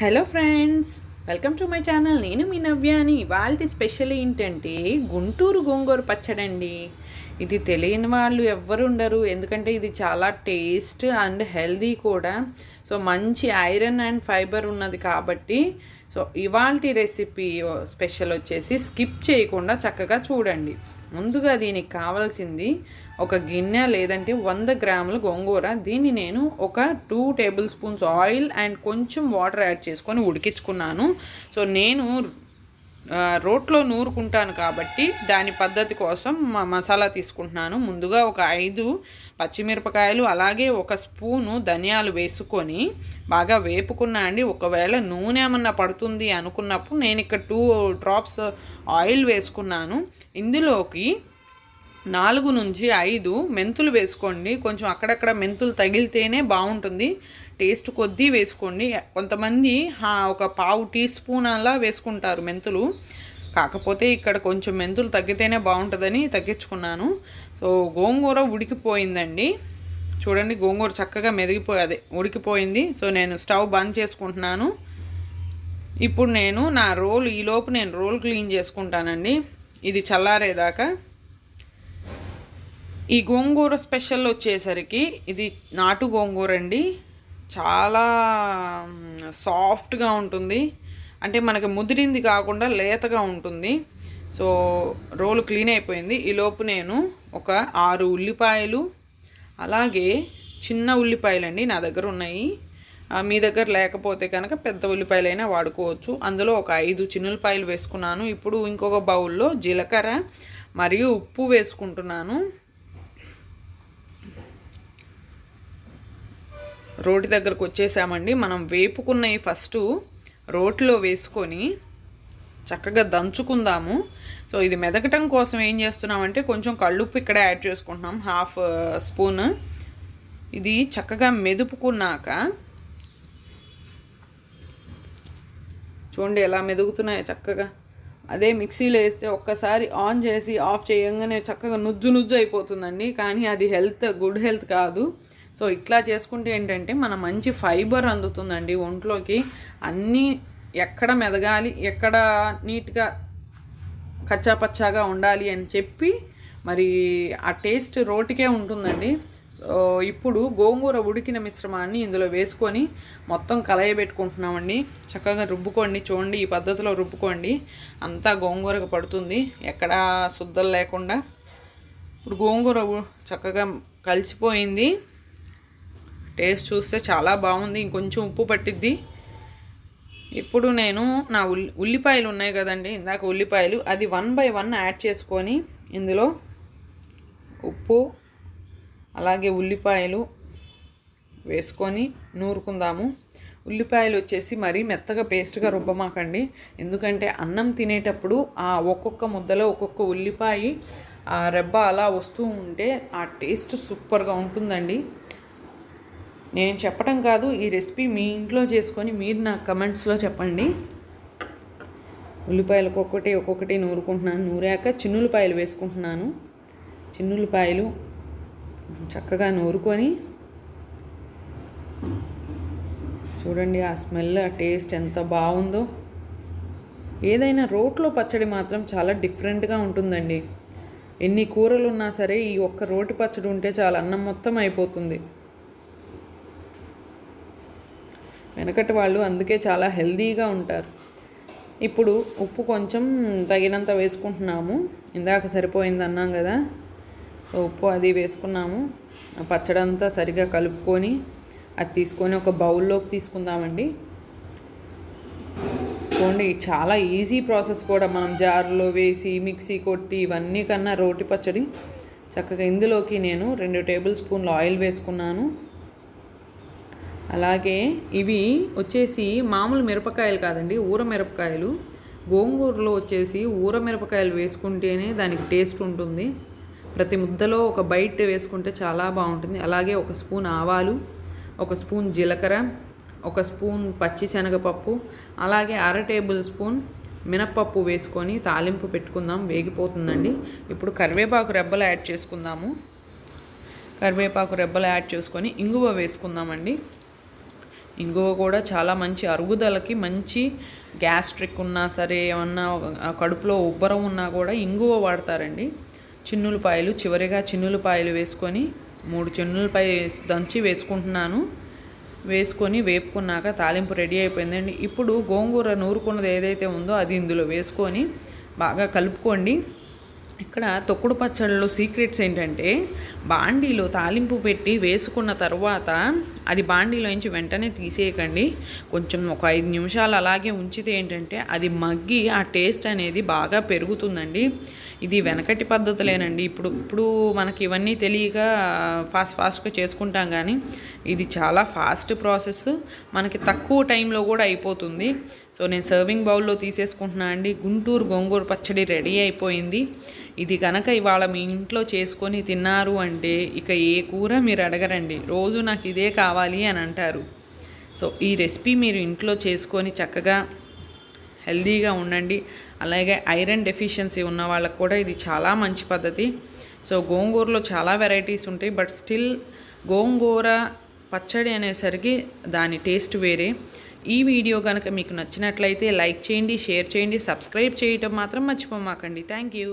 hello friends welcome to my channel నేను మీ నవ్యాని ఇవాళ స్పెషల్ ఏంటంటే గుంటూరు గోంగూర పచ్చడి అండి ఇది తెలియని వాళ్ళు ఎవ్వరు ఉండరు ఎందుకంటే ఇది చాలా టేస్ట్ అండ్ హెల్దీ కూడా సో మంచి ఐరన్ అండ్ ఫైబర్ ఉన్నది కాబట్టి సో ఇవాల్టి రెసిపీ స్పెషల్ వచ్చేసి స్కిప్ చేయకుండా చక్కగా చూడండి ముందుగా దీనికి కావాల్సింది ఒక గిన్నె లేదంటే వంద గ్రాముల గోంగూర దీన్ని నేను ఒక two tablespoons oil and కొంచెం వాటర్ యాడ్ చేసుకొని ఉడికించుకున్నాను సో నేను రోట్లో నూరుకుంటాను కాబట్టి దాని పద్ధతి కోసం మసాలా తీసుకుంటున్నాను ముందుగా ఒక ఐదు పచ్చిమిరపకాయలు అలాగే ఒక స్పూను ధనియాలు వేసుకొని బాగా వేపుకున్నా అండి ఒకవేళ నూనె ఏమన్నా పడుతుంది అనుకున్నప్పుడు నేను ఇక్కడ టూ డ్రాప్స్ ఆయిల్ వేసుకున్నాను ఇందులోకి నాలుగు నుంచి ఐదు మెంతులు వేసుకోండి కొంచెం అక్కడక్కడ మెంతులు తగిలితేనే బాగుంటుంది టేస్ట్ కొద్దీ వేసుకోండి కొంతమంది ఒక పావు టీ స్పూన్ అలా వేసుకుంటారు మెంతులు కాకపోతే ఇక్కడ కొంచెం మెంతులు తగ్గితేనే బాగుంటుందని తగ్గించుకున్నాను సో గోంగూర ఉడికిపోయిందండి చూడండి గోంగూర చక్కగా మెదిగిపోయి ఉడికిపోయింది సో నేను స్టవ్ బంద్ చేసుకుంటున్నాను ఇప్పుడు నేను నా రోల్ ఈలోపు నేను రోల్ క్లీన్ చేసుకుంటానండి ఇది చల్లారేదాకా ఈ గోంగూర స్పెషల్ వచ్చేసరికి ఇది నాటు గోంగూర అండి చాలా సాఫ్ట్గా ఉంటుంది అంటే మనకి ముదిరింది కాకుండా లేతగా ఉంటుంది సో రోలు క్లీన్ అయిపోయింది ఈలోపు నేను ఒక ఆరు ఉల్లిపాయలు అలాగే చిన్న ఉల్లిపాయలండి నా దగ్గర ఉన్నాయి మీ దగ్గర లేకపోతే కనుక పెద్ద ఉల్లిపాయలైనా వాడుకోవచ్చు అందులో ఒక ఐదు చిన్నపాయలు వేసుకున్నాను ఇప్పుడు ఇంకొక బౌల్లో జీలకర్ర మరియు ఉప్పు వేసుకుంటున్నాను రోటి దగ్గరకు వచ్చేసామండి మనం వేపుకున్నవి ఫస్ట్ రోట్లో వేసుకొని చక్కగా దంచుకుందాము సో ఇది మెదకటం కోసం ఏం చేస్తున్నామంటే కొంచెం కళ్ళుప్పు ఇక్కడ యాడ్ చేసుకుంటున్నాం హాఫ్ స్పూన్ ఇది చక్కగా మెదుపుకున్నాక చూడండి ఎలా మెదుగుతున్నాయి చక్కగా అదే మిక్సీలో వేస్తే ఒక్కసారి ఆన్ చేసి ఆఫ్ చేయంగానే చక్కగా నుజ్జు నుజ్జు అయిపోతుందండి కానీ అది హెల్త్ గుడ్ హెల్త్ కాదు సో ఇట్లా చేసుకుంటే ఏంటంటే మన మంచి ఫైబర్ అందుతుందండి ఒంట్లోకి అన్నీ ఎక్కడ మెదగాలి ఎక్కడ నీట్గా కచ్చాపచ్చాగా ఉండాలి అని చెప్పి మరి ఆ టేస్ట్ రోటికే ఉంటుందండి సో ఇప్పుడు గోంగూర ఉడికిన మిశ్రమాన్ని ఇందులో వేసుకొని మొత్తం కలయబెట్టుకుంటున్నామండి చక్కగా రుబ్బుకోండి చూడండి ఈ పద్ధతిలో రుబ్బుకోండి అంతా గోంగూరకు పడుతుంది ఎక్కడా శుద్ధం లేకుండా ఇప్పుడు గోంగూర చక్కగా కలిసిపోయింది టేస్ట్ చూస్తే చాలా బాగుంది ఇంకొంచెం ఉప్పు పట్టిద్ది ఇప్పుడు నేను నా ఉల్లి ఉల్లిపాయలు ఉన్నాయి కదండి ఇందాక ఉల్లిపాయలు అది వన్ బై వన్ యాడ్ చేసుకొని ఇందులో ఉప్పు అలాగే ఉల్లిపాయలు వేసుకొని నూరుకుందాము ఉల్లిపాయలు వచ్చేసి మరీ మెత్తగా పేస్ట్గా రుబ్బమాకండి ఎందుకంటే అన్నం తినేటప్పుడు ఆ ఒక్కొక్క ముద్దలో ఒక్కొక్క ఉల్లిపాయ రెబ్బ అలా వస్తూ ఉంటే ఆ టేస్ట్ సూపర్గా ఉంటుందండి నేను చెప్పడం కాదు ఈ రెసిపీ మీ ఇంట్లో చేసుకొని మీరు నా కమెంట్స్లో చెప్పండి ఉల్లిపాయలు ఒక్కొక్కటి ఒక్కొక్కటి నూరుకుంటున్నాను నూరాక చిన్నులపాయలు వేసుకుంటున్నాను చిన్నులపాయలు చక్కగా నూరుకొని చూడండి ఆ స్మెల్ ఆ టేస్ట్ ఎంత బాగుందో ఏదైనా రోట్లో పచ్చడి మాత్రం చాలా డిఫరెంట్గా ఉంటుందండి ఎన్ని కూరలు ఉన్నా సరే ఈ ఒక్క రోటి పచ్చడి ఉంటే చాలా అన్నం మొత్తం అయిపోతుంది వెనకటి వాళ్ళు అందుకే చాలా హెల్దీగా ఉంటారు ఇప్పుడు ఉప్పు కొంచెం తగినంత వేసుకుంటున్నాము ఇందాక సరిపోయింది అన్నాం కదా ఉప్పు అది వేసుకున్నాము పచ్చడి అంతా సరిగా కలుపుకొని అది తీసుకొని ఒక బౌల్లోకి తీసుకుందామండి చూడండి చాలా ఈజీ ప్రాసెస్ కూడా మనం జార్లో వేసి మిక్సీ కొట్టి ఇవన్నీ కన్నా రోటి పచ్చడి చక్కగా ఇందులోకి నేను రెండు టేబుల్ స్పూన్లు ఆయిల్ వేసుకున్నాను అలాగే ఇవి వచ్చేసి మామూలు మిరపకాయలు కాదండి ఊర మిరపకాయలు గోంగూరలో వచ్చేసి ఊర మిరపకాయలు వేసుకుంటేనే దానికి టేస్ట్ ఉంటుంది ప్రతి ముద్దలో ఒక బైట్ వేసుకుంటే చాలా బాగుంటుంది అలాగే ఒక స్పూన్ ఆవాలు ఒక స్పూన్ జీలకర్ర ఒక స్పూన్ పచ్చి శనగపప్పు అలాగే అర టేబుల్ స్పూన్ మినప్పప్పు వేసుకొని తాలింపు పెట్టుకుందాం వేగిపోతుందండి ఇప్పుడు కరివేపాకు రెబ్బలు యాడ్ చేసుకుందాము కరివేపాకు రెబ్బలు యాడ్ చేసుకొని ఇంగువ వేసుకుందామండి ఇంగువ కూడా చాలా మంచి అరుగుదలకి మంచి గ్యాస్ట్రిక్ ఉన్నా సరే ఏమన్నా కడుపులో ఉబ్బరం ఉన్నా కూడా ఇంగువ వాడతారండి చిన్నులపాయలు చివరిగా చిన్నులపాయలు వేసుకొని మూడు చిన్నులపాయ దంచి వేసుకుంటున్నాను వేసుకొని వేపుకున్నాక తాలింపు రెడీ అయిపోయిందండి ఇప్పుడు గోంగూర నూరుకున్నది ఏదైతే ఉందో అది ఇందులో వేసుకొని బాగా కలుపుకోండి ఇక్కడ తొక్కుడు పచ్చళ్ళలో సీక్రెట్స్ ఏంటంటే బాండీలో తాలింపు పెట్టి వేసుకున్న తర్వాత అది బాండీలోంచి వెంటనే తీసేయకండి కొంచెం ఒక ఐదు నిమిషాలు అలాగే ఉంచితే ఏంటంటే అది మగ్గి ఆ టేస్ట్ అనేది బాగా పెరుగుతుందండి ఇది వెనకటి పద్ధతులేనండి ఇప్పుడు ఇప్పుడు మనకి ఇవన్నీ తెలియక ఫాస్ట్ ఫాస్ట్గా చేసుకుంటాం కానీ ఇది చాలా ఫాస్ట్ ప్రాసెస్ మనకి తక్కువ టైంలో కూడా అయిపోతుంది సో నేను సర్వింగ్ బౌల్లో తీసేసుకుంటున్నా అండి గుంటూరు గోంగూర పచ్చడి రెడీ అయిపోయింది ఇది కనుక ఇవాళ మీ ఇంట్లో చేసుకొని తిన్నారు అంటే అంటే ఇక ఏ కూర మీరు అడగరండి రోజు నాకు ఇదే కావాలి అని అంటారు సో ఈ రెసిపీ మీరు ఇంట్లో చేసుకొని చక్కగా హెల్దీగా ఉండండి అలాగే ఐరన్ డెఫిషియన్సీ ఉన్న వాళ్ళకు కూడా ఇది చాలా మంచి పద్ధతి సో గోంగూరలో చాలా వెరైటీస్ ఉంటాయి బట్ స్టిల్ గోంగూర పచ్చడి అనేసరికి దాని టేస్ట్ వేరే ఈ వీడియో కనుక మీకు నచ్చినట్లయితే లైక్ చేయండి షేర్ చేయండి సబ్స్క్రైబ్ చేయటం మాత్రం మర్చిపోమాకండి థ్యాంక్ యూ